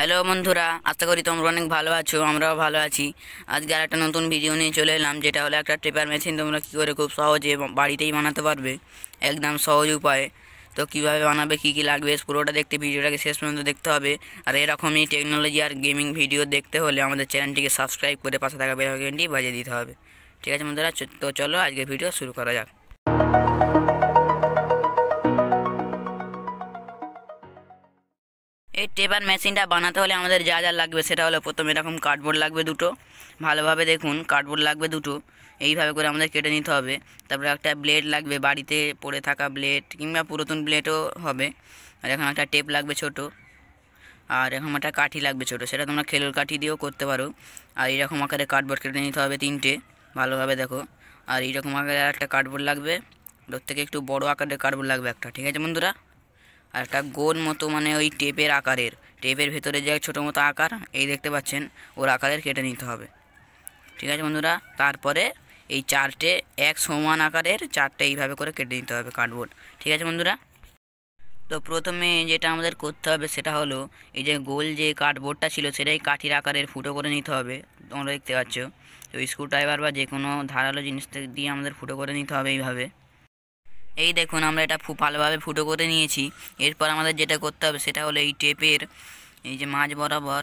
hello বন্ধুরা আশা করি তোমরা অনেক ভালো আছো আমরাও ভালো আছি আজকে আর একটা নতুন ভিডিও নিয়ে চলে এলাম যেটা হলো একটা ট্রিপার মেশিন তোমরা কী করে খুব সহজে বাড়িতেই বানাতে পারবে একদম সহজ উপায়ে তো কীভাবে বানাবে কী কী লাগবে পুরোটা দেখতে ভিডিওটাকে শেষ পর্যন্ত দেখতে হবে আর এরকমই টেকনোলজি আর গেমিং ভিডিও দেখতে হলে আমাদের চ্যানেলটিকে সাবস্ক্রাইব করে পাশে থাকা বেলাকেনটি বাজিয়ে দিতে হবে ঠিক আছে বন্ধুরা তো চলো আজকে ভিডিও শুরু করা যাক স্টেপার মেশিনটা বানাতে হলে আমাদের যা যা লাগবে সেটা হলো প্রথমে এরকম কার্ডবোর্ড লাগবে দুটো ভালোভাবে দেখুন কার্ডবোর্ড লাগবে দুটো এইভাবে করে আমাদের কেটে নিতে হবে তারপরে একটা ব্লেড লাগবে বাড়িতে পড়ে থাকা ব্লেড কিংবা পুরাতন ব্লেডও হবে আর এখন একটা টেপ লাগবে ছোট আর এখন একটা কাঠি লাগবে ছোট সেটা তোমরা খেলোর কাঠি দিয়েও করতে পারো আর এইরকম আকারে কার্ডবোর্ড কেটে নিতে হবে তিনটে ভালোভাবে দেখো আর এইরকম আকারে একটা কার্ডবোর্ড লাগবে ওর থেকে একটু বড় আকারের কার্ডবোর্ড লাগবে একটা ঠিক আছে বন্ধুরা আর একটা গোল মতো মানে ওই টেপের আকারের টেপের ভেতরে যে ছোটো মতো আকার এই দেখতে পাচ্ছেন ওর আকারের কেটে নিতে হবে ঠিক আছে বন্ধুরা তারপরে এই চারটে এক সমান আকারের চারটে এইভাবে করে কেটে নিতে হবে কার্ডবোর্ড ঠিক আছে বন্ধুরা তো প্রথমে যেটা আমাদের করতে হবে সেটা হলো এই যে গোল যে কার্ডবোর্ডটা ছিল সেটাই কাঠির আকারের ফুটো করে নিতে হবে তোমরা দেখতে পাচ্ছ তো স্ক্রুড্রাইভার বা যে কোনো ধারালো জিনিস দিয়ে আমাদের ফুটো করে নিতে হবে এইভাবে এই দেখুন আমরা এটা ভালোভাবে ফুটো করে নিয়েছি এরপর আমাদের যেটা করতে হবে সেটা হলো এই টেপের এই যে মাছ বরাবর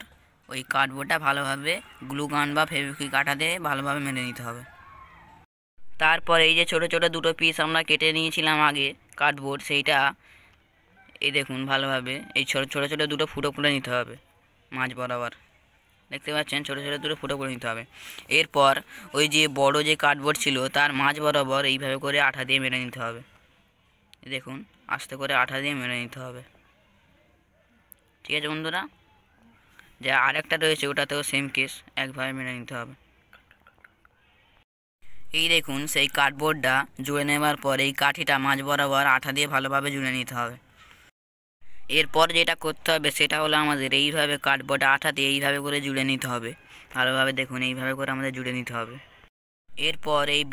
ওই কার্ডবোর্ডটা ভালোভাবে গ্লুকান বা ফেভিকুইক কাটা দিয়ে ভালোভাবে মেনে নিতে হবে তারপর এই যে ছোট ছোট দুটো পিস আমরা কেটে নিয়েছিলাম আগে কার্ডবোর্ড সেইটা এই দেখুন ভালোভাবে এই ছোট ছোট ছোট দুটো ফুটো করে নিতে হবে মাছ বরাবর দেখতে পাচ্ছেন ছোটো ছোটো দুটো ফুটো করে নিতে হবে এরপর ওই যে বড় যে কার্ডবোর্ড ছিল তার মাঝ বরাবর এইভাবে করে আঠা দিয়ে মেরে নিতে হবে দেখুন আস্তে করে আঠা দিয়ে মেরে নিতে হবে ঠিক আছে বন্ধুরা যে আরেকটা রয়েছে ওটাতেও সেম কেস একভাবে মেনে নিতে হবে এই দেখুন সেই কার্ডবোর্ডটা জুড়ে নেওয়ার পর এই কাঠিটা মাঝ বরাবর আঠা দিয়ে ভালোভাবে জুড়ে নিতে হবে এরপর যেটা করতে হবে সেটা হলো আমাদের এইভাবে কার্ডবোর্ডটা আঠা দিয়ে এইভাবে করে জুড়ে নিতে হবে ভালোভাবে দেখুন এইভাবে করে আমাদের জুড়ে নিতে হবে এরপর এই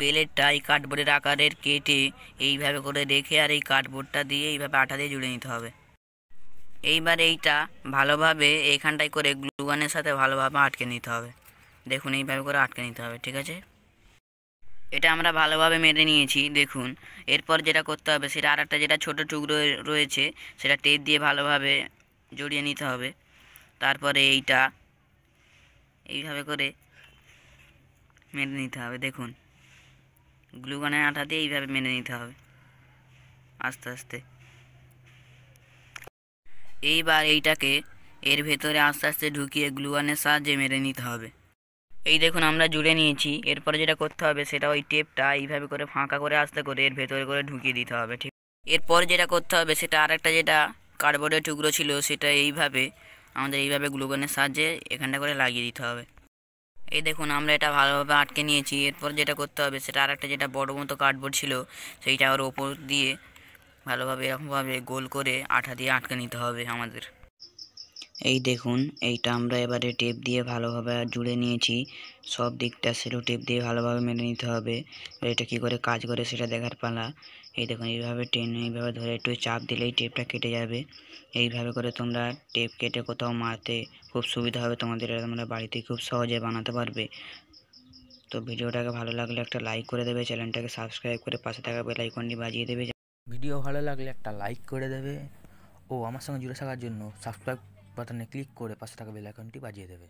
এই কাঠবোর্ডের আকারের কেটে এইভাবে করে রেখে আর এই কার্ডবোর্ডটা দিয়ে এইভাবে আটা দিয়ে জুড়ে নিতে হবে এইবার এইটা ভালোভাবে এইখানটায় করে গ্লুগানের সাথে ভালোভাবে আটকে নিতে হবে দেখুন এইভাবে করে আটকে নিতে হবে ঠিক আছে এটা আমরা ভালোভাবে মেরে নিয়েছি দেখুন এরপর যেটা করতে হবে সেটা আর একটা যেটা ছোটো টুকরো রয়েছে সেটা টেপ দিয়ে ভালোভাবে জড়িয়ে নিতে হবে তারপরে এইটা এইভাবে করে মেনে নিতে হবে দেখুন গ্লুকনের আঠা দিয়ে এইভাবে মেনে নিতে হবে আস্তে আস্তে এইবার এইটাকে এর ভেতরে আস্তে আস্তে ঢুকিয়ে গ্লুগানের সাহায্যে মেরে নিতে হবে এই দেখুন আমরা জুড়ে নিয়েছি এরপরে যেটা করতে হবে সেটা ওই টেপটা এইভাবে করে ফাঁকা করে আস্তে করে এর ভেতরে করে ঢুকিয়ে দিতে হবে ঠিক এরপর যেটা করতে হবে সেটা আরেকটা যেটা কার্ডবোর্ডের টুকরো ছিল সেটা এইভাবে আমাদের এইভাবে গ্লুকনের সাহায্যে এখানটা করে লাগিয়ে দিতে হবে এই দেখুন আমরা এটা ভালোভাবে আটকে নিয়েছি এরপর যেটা করতে হবে সেটা আর একটা যেটা বড় মতো কার্ডবোর্ড ছিল সেইটা ওর ওপর দিয়ে ভালোভাবে এরকমভাবে গোল করে আঠা দিয়ে আটকে নিতে হবে আমাদের এই দেখুন এইটা আমরা এবারে টেপ দিয়ে ভালোভাবে জুড়ে নিয়েছি সব দিকটা সেলো টেপ দিয়ে ভালোভাবে মেনে নিতে হবে এটা কি করে কাজ করে সেটা দেখার পালা এই দেখুন এইভাবে টেন এইভাবে ধরে একটু চাপ দিলেই টেপটা কেটে যাবে এইভাবে করে তোমরা টেপ কেটে কোথাও মারতে খুব সুবিধা হবে তোমাদের তোমরা বাড়িতে খুব সহজে বানাতে পারবে তো ভিডিওটাকে ভালো লাগলে একটা লাইক করে দেবে চ্যানেলটাকে সাবস্ক্রাইব করে পাশে থাকা বেল আইকনটি বাজিয়ে দেবে ভিডিও ভালো লাগলে একটা লাইক করে দেবে ও আমার সঙ্গে জুড়ে থাকার জন্য সাবস্ক্রাইব বাটনে ক্লিক করে পাশে থাকা বেল আইকনটি বাজিয়ে দেবে